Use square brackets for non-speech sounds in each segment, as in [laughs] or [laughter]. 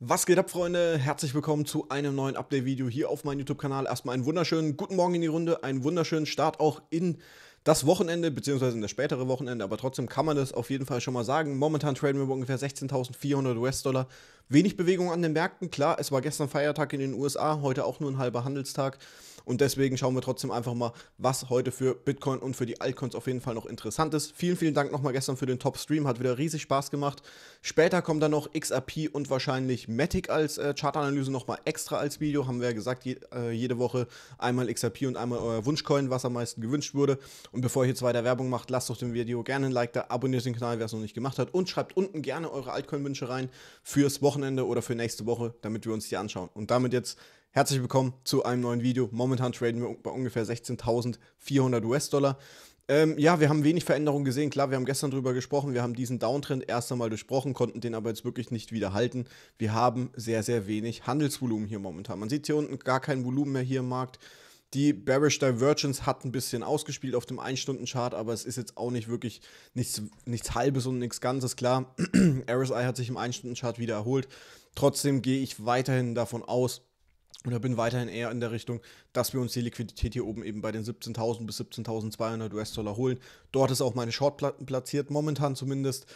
Was geht ab, Freunde? Herzlich willkommen zu einem neuen Update-Video hier auf meinem YouTube-Kanal. Erstmal einen wunderschönen guten Morgen in die Runde, einen wunderschönen Start auch in das Wochenende, beziehungsweise in das spätere Wochenende, aber trotzdem kann man das auf jeden Fall schon mal sagen. Momentan traden wir ungefähr 16.400 US-Dollar. Wenig Bewegung an den Märkten, klar, es war gestern Feiertag in den USA, heute auch nur ein halber Handelstag. Und deswegen schauen wir trotzdem einfach mal, was heute für Bitcoin und für die Altcoins auf jeden Fall noch interessant ist. Vielen, vielen Dank nochmal gestern für den Top-Stream, hat wieder riesig Spaß gemacht. Später kommen dann noch XRP und wahrscheinlich Matic als äh, Chartanalyse nochmal extra als Video. Haben wir ja gesagt, je, äh, jede Woche einmal XRP und einmal euer Wunschcoin, was am meisten gewünscht wurde. Und bevor ihr jetzt weiter Werbung macht, lasst doch dem Video gerne ein Like da, abonniert den Kanal, wer es noch nicht gemacht hat und schreibt unten gerne eure Altcoin-Wünsche rein fürs Wochenende oder für nächste Woche, damit wir uns die anschauen. Und damit jetzt herzlich willkommen zu einem neuen Video. Momentan traden wir bei ungefähr 16.400 US-Dollar. Ähm, ja, wir haben wenig Veränderungen gesehen. Klar, wir haben gestern darüber gesprochen. Wir haben diesen Downtrend erst einmal durchbrochen, konnten den aber jetzt wirklich nicht wiederhalten. Wir haben sehr, sehr wenig Handelsvolumen hier momentan. Man sieht hier unten gar kein Volumen mehr hier im Markt. Die Bearish Divergence hat ein bisschen ausgespielt auf dem 1-Stunden-Chart, aber es ist jetzt auch nicht wirklich nichts, nichts Halbes und nichts Ganzes. Klar, RSI [clears throat] hat sich im 1-Stunden-Chart wieder erholt. Trotzdem gehe ich weiterhin davon aus, oder bin weiterhin eher in der Richtung, dass wir uns die Liquidität hier oben eben bei den 17.000 bis 17.200 US-Dollar holen. Dort ist auch meine Short platziert, momentan zumindest.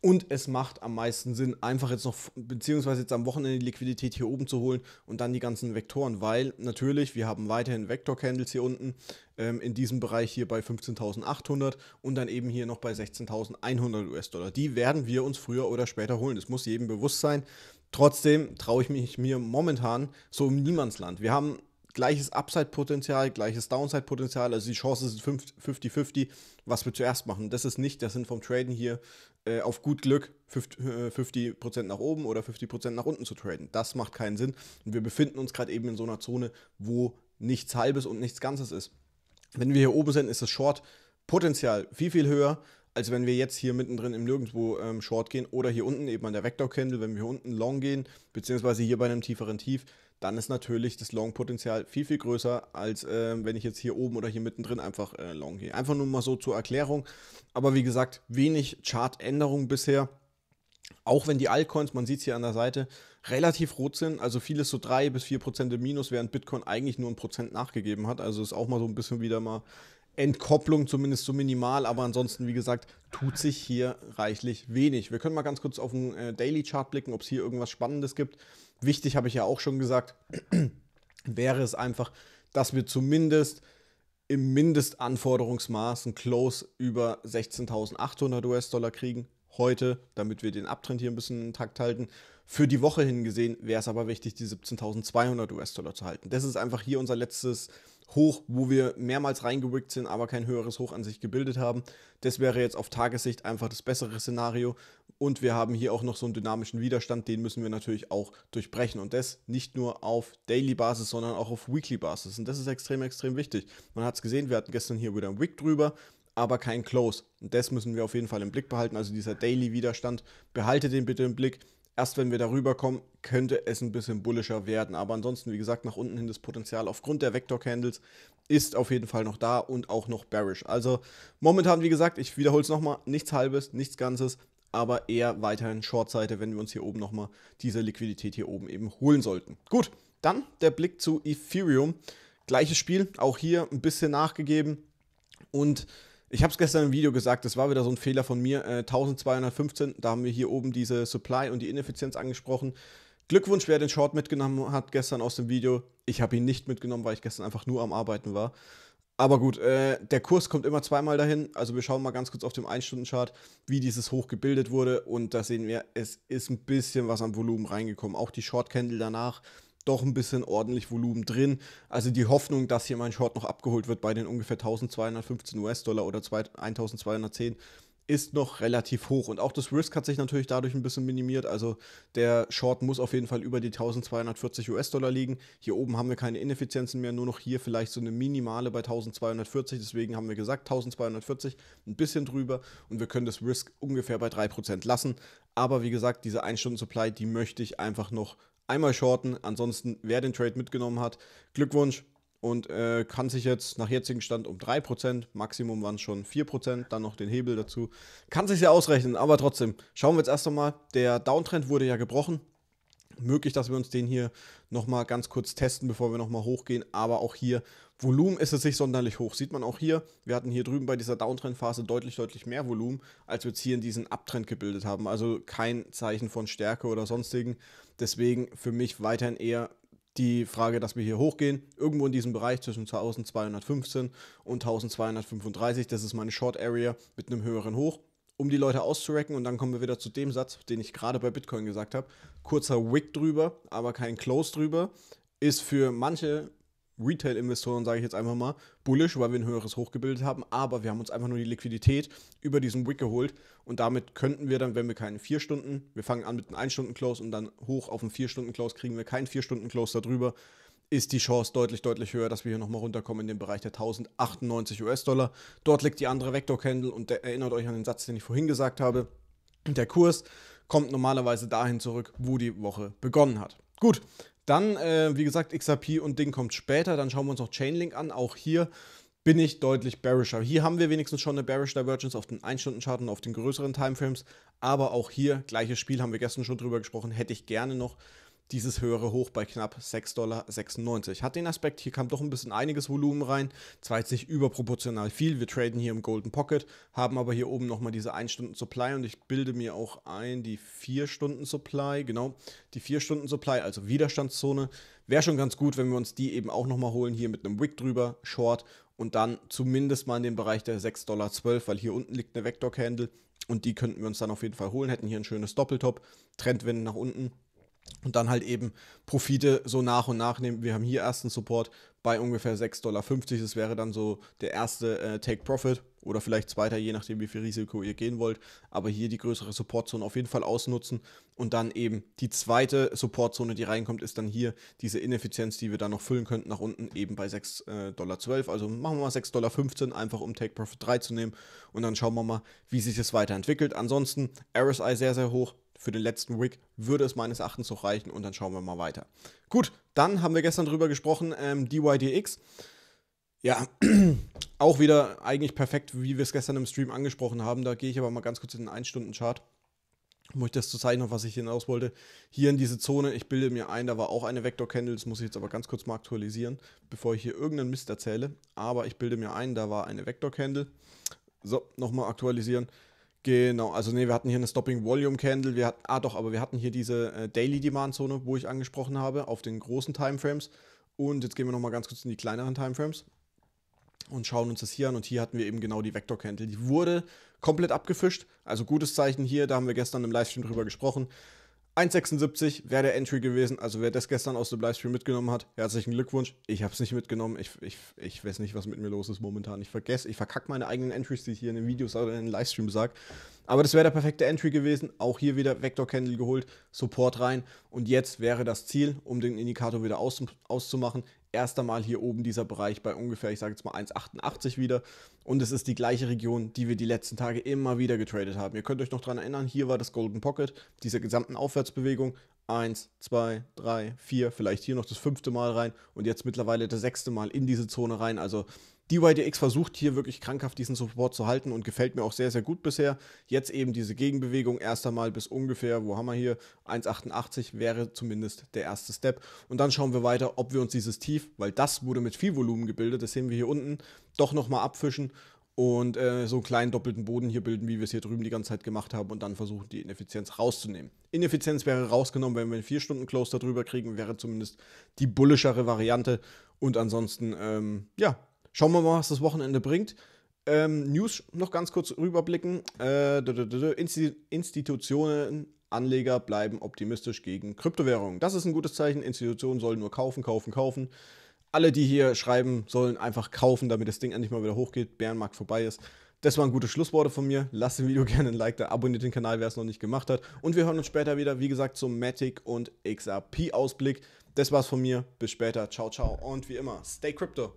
Und es macht am meisten Sinn, einfach jetzt noch, beziehungsweise jetzt am Wochenende die Liquidität hier oben zu holen und dann die ganzen Vektoren, weil natürlich, wir haben weiterhin Vektor-Candles hier unten ähm, in diesem Bereich hier bei 15.800 und dann eben hier noch bei 16.100 US-Dollar. Die werden wir uns früher oder später holen. Das muss jedem bewusst sein. Trotzdem traue ich mich mir momentan so im Niemandsland. Wir haben gleiches Upside-Potenzial, gleiches Downside-Potenzial. Also die Chancen sind 50-50, was wir zuerst machen. Das ist nicht, das Sinn vom Traden hier äh, auf gut Glück 50% äh, nach oben oder 50% nach unten zu traden. Das macht keinen Sinn. Und wir befinden uns gerade eben in so einer Zone, wo nichts Halbes und nichts Ganzes ist. Wenn wir hier oben sind, ist das Short-Potenzial viel, viel höher als wenn wir jetzt hier mittendrin im Nirgendwo ähm, Short gehen oder hier unten eben an der Vector Candle, wenn wir hier unten Long gehen, beziehungsweise hier bei einem tieferen Tief, dann ist natürlich das Long-Potenzial viel, viel größer, als äh, wenn ich jetzt hier oben oder hier mittendrin einfach äh, Long gehe. Einfach nur mal so zur Erklärung. Aber wie gesagt, wenig Chart-Änderungen bisher. Auch wenn die Altcoins, man sieht es hier an der Seite, relativ rot sind, also vieles so 3 bis 4 Prozent im Minus, während Bitcoin eigentlich nur ein Prozent nachgegeben hat. Also ist auch mal so ein bisschen wieder mal Entkopplung, zumindest so minimal. Aber ansonsten, wie gesagt, tut sich hier reichlich wenig. Wir können mal ganz kurz auf den äh, Daily Chart blicken, ob es hier irgendwas Spannendes gibt wichtig, habe ich ja auch schon gesagt, [clears throat] wäre es einfach, dass wir zumindest im Mindestanforderungsmaß ein Close über 16.800 US-Dollar kriegen heute, damit wir den Abtrend hier ein bisschen intakt halten. Für die Woche hingesehen wäre es aber wichtig, die 17.200 US-Dollar zu halten. Das ist einfach hier unser letztes Hoch, wo wir mehrmals reingewickt sind, aber kein höheres Hoch an sich gebildet haben. Das wäre jetzt auf Tagessicht einfach das bessere Szenario. Und wir haben hier auch noch so einen dynamischen Widerstand, den müssen wir natürlich auch durchbrechen. Und das nicht nur auf Daily-Basis, sondern auch auf Weekly-Basis. Und das ist extrem, extrem wichtig. Man hat es gesehen, wir hatten gestern hier wieder ein Wick drüber, aber kein Close. Und das müssen wir auf jeden Fall im Blick behalten. Also dieser Daily-Widerstand, behalte den bitte im Blick erst wenn wir darüber kommen, könnte es ein bisschen bullischer werden. Aber ansonsten, wie gesagt, nach unten hin das Potenzial aufgrund der Vector-Candles ist auf jeden Fall noch da und auch noch bearish. Also momentan, wie gesagt, ich wiederhole es nochmal, nichts Halbes, nichts Ganzes, aber eher weiterhin Shortseite, wenn wir uns hier oben nochmal diese Liquidität hier oben eben holen sollten. Gut, dann der Blick zu Ethereum. Gleiches Spiel, auch hier ein bisschen nachgegeben und ich habe es gestern im Video gesagt, das war wieder so ein Fehler von mir. Äh, 1215, da haben wir hier oben diese Supply und die Ineffizienz angesprochen. Glückwunsch, wer den Short mitgenommen hat gestern aus dem Video. Ich habe ihn nicht mitgenommen, weil ich gestern einfach nur am Arbeiten war. Aber gut, äh, der Kurs kommt immer zweimal dahin. Also wir schauen mal ganz kurz auf dem 1-Stunden-Chart, wie dieses Hoch gebildet wurde. Und da sehen wir, es ist ein bisschen was am Volumen reingekommen. Auch die Short Candle danach doch ein bisschen ordentlich Volumen drin. Also die Hoffnung, dass hier mein Short noch abgeholt wird bei den ungefähr 1215 US-Dollar oder 1210 ist noch relativ hoch. Und auch das Risk hat sich natürlich dadurch ein bisschen minimiert. Also der Short muss auf jeden Fall über die 1240 US-Dollar liegen. Hier oben haben wir keine Ineffizienzen mehr, nur noch hier vielleicht so eine minimale bei 1240. Deswegen haben wir gesagt 1240, ein bisschen drüber. Und wir können das Risk ungefähr bei 3% lassen. Aber wie gesagt, diese 1-Stunden-Supply, die möchte ich einfach noch einmal shorten. Ansonsten, wer den Trade mitgenommen hat, Glückwunsch und äh, kann sich jetzt nach jetzigem Stand um 3%, Maximum waren es schon 4%, dann noch den Hebel dazu. Kann sich ja ausrechnen, aber trotzdem, schauen wir jetzt erst einmal. Der Downtrend wurde ja gebrochen. Möglich, dass wir uns den hier nochmal ganz kurz testen, bevor wir nochmal hochgehen, aber auch hier Volumen ist es nicht sonderlich hoch. Sieht man auch hier, wir hatten hier drüben bei dieser Downtrend-Phase deutlich, deutlich mehr Volumen, als wir jetzt hier in diesen Abtrend gebildet haben. Also kein Zeichen von Stärke oder sonstigen. Deswegen für mich weiterhin eher die Frage, dass wir hier hochgehen, irgendwo in diesem Bereich zwischen 1215 und 1235. Das ist meine Short Area mit einem höheren Hoch um die Leute auszurecken. Und dann kommen wir wieder zu dem Satz, den ich gerade bei Bitcoin gesagt habe. Kurzer Wick drüber, aber kein Close drüber. Ist für manche Retail-Investoren, sage ich jetzt einfach mal, bullish, weil wir ein höheres Hoch gebildet haben, aber wir haben uns einfach nur die Liquidität über diesen Wick geholt und damit könnten wir dann, wenn wir keinen 4 Stunden, wir fangen an mit einem 1 Stunden Close und dann hoch auf einen 4 Stunden Close, kriegen wir keinen 4 Stunden Close darüber, ist die Chance deutlich, deutlich höher, dass wir hier nochmal runterkommen in den Bereich der 1098 US-Dollar. Dort liegt die andere Vektor-Candle und erinnert euch an den Satz, den ich vorhin gesagt habe. Der Kurs kommt normalerweise dahin zurück, wo die Woche begonnen hat. Gut, dann, äh, wie gesagt, XRP und Ding kommt später. Dann schauen wir uns noch Chainlink an. Auch hier bin ich deutlich bearischer. Hier haben wir wenigstens schon eine bearish Divergence auf den 1-Stunden-Chart und auf den größeren Timeframes. Aber auch hier, gleiches Spiel, haben wir gestern schon drüber gesprochen, hätte ich gerne noch dieses höhere Hoch bei knapp 6,96 Dollar. Hat den Aspekt, hier kam doch ein bisschen einiges Volumen rein, zwar jetzt nicht überproportional viel, wir traden hier im Golden Pocket, haben aber hier oben nochmal diese 1 Stunden Supply und ich bilde mir auch ein, die 4 Stunden Supply, genau, die 4 Stunden Supply, also Widerstandszone, wäre schon ganz gut, wenn wir uns die eben auch nochmal holen, hier mit einem Wick drüber, Short und dann zumindest mal in den Bereich der 6,12 Dollar, weil hier unten liegt eine Vector Candle und die könnten wir uns dann auf jeden Fall holen, hätten hier ein schönes Doppeltop, Trendwende nach unten und dann halt eben Profite so nach und nach nehmen. Wir haben hier ersten Support bei ungefähr 6,50 Dollar. Das wäre dann so der erste äh, Take Profit oder vielleicht zweiter, je nachdem, wie viel Risiko ihr gehen wollt. Aber hier die größere Supportzone auf jeden Fall ausnutzen. Und dann eben die zweite Supportzone, die reinkommt, ist dann hier diese Ineffizienz, die wir dann noch füllen könnten, nach unten eben bei 6,12 äh, Dollar. Also machen wir mal 6,15 Dollar, einfach um Take Profit 3 zu nehmen. Und dann schauen wir mal, wie sich das weiterentwickelt. Ansonsten RSI sehr, sehr hoch für den letzten Wick würde es meines Erachtens noch reichen und dann schauen wir mal weiter. Gut, dann haben wir gestern drüber gesprochen, ähm, DYDX. Ja, [clears throat] auch wieder eigentlich perfekt, wie wir es gestern im Stream angesprochen haben. Da gehe ich aber mal ganz kurz in den 1-Stunden-Chart, um euch das zu zeigen, auf was ich hinaus wollte. Hier in diese Zone, ich bilde mir ein, da war auch eine Vector Candle, das muss ich jetzt aber ganz kurz mal aktualisieren, bevor ich hier irgendeinen Mist erzähle. Aber ich bilde mir ein, da war eine Vector Candle. So, nochmal aktualisieren. Genau, also nee, wir hatten hier eine Stopping Volume Candle, wir hatten, ah doch, aber wir hatten hier diese äh, Daily Demand Zone, wo ich angesprochen habe, auf den großen Timeframes. Und jetzt gehen wir nochmal ganz kurz in die kleineren Timeframes und schauen uns das hier an. Und hier hatten wir eben genau die Vector Candle. Die wurde komplett abgefischt, also gutes Zeichen hier, da haben wir gestern im Livestream drüber gesprochen. 1,76 wäre der Entry gewesen. Also wer das gestern aus dem Livestream mitgenommen hat, herzlichen Glückwunsch. Ich habe es nicht mitgenommen. Ich, ich, ich weiß nicht, was mit mir los ist momentan. Ich vergesse, ich verkacke meine eigenen Entries, die ich hier in den Videos oder in den Livestream sage. Aber das wäre der perfekte Entry gewesen. Auch hier wieder Vector Candle geholt, Support rein. Und jetzt wäre das Ziel, um den Indikator wieder aus, auszumachen, erst einmal hier oben dieser Bereich bei ungefähr, ich sage jetzt mal 1,88 wieder. Und es ist die gleiche Region, die wir die letzten Tage immer wieder getradet haben. Ihr könnt euch noch daran erinnern, hier war das Golden Pocket, diese gesamten Aufwärtsbewegung. Eins, zwei, drei, vier, vielleicht hier noch das fünfte Mal rein und jetzt mittlerweile das sechste Mal in diese Zone rein. Also DYDX versucht hier wirklich krankhaft diesen Support zu halten und gefällt mir auch sehr, sehr gut bisher. Jetzt eben diese Gegenbewegung erst einmal bis ungefähr, wo haben wir hier, 1,88 wäre zumindest der erste Step. Und dann schauen wir weiter, ob wir uns dieses Tief, weil das wurde mit viel Volumen gebildet, das sehen wir hier unten, doch nochmal abfischen und äh, so einen kleinen doppelten Boden hier bilden, wie wir es hier drüben die ganze Zeit gemacht haben und dann versuchen, die Ineffizienz rauszunehmen. Ineffizienz wäre rausgenommen, wenn wir einen 4-Stunden-Close darüber kriegen, wäre zumindest die bullischere Variante und ansonsten, ähm, ja, Schauen wir mal, was das Wochenende bringt. Ähm, News noch ganz kurz rüberblicken. Äh, Institutionen, Anleger bleiben optimistisch gegen Kryptowährungen. Das ist ein gutes Zeichen. Institutionen sollen nur kaufen, kaufen, kaufen. Alle, die hier schreiben, sollen einfach kaufen, damit das Ding endlich mal wieder hochgeht, Bärenmarkt vorbei ist. Das waren gute Schlussworte von mir. Lasst dem Video [laughs] gerne ein Like da, abonniert den Kanal, wer es noch nicht gemacht hat. Und wir hören uns später wieder, wie gesagt, zum Matic und XRP-Ausblick. Das war's von mir. Bis später. Ciao, ciao. Und wie immer, stay crypto.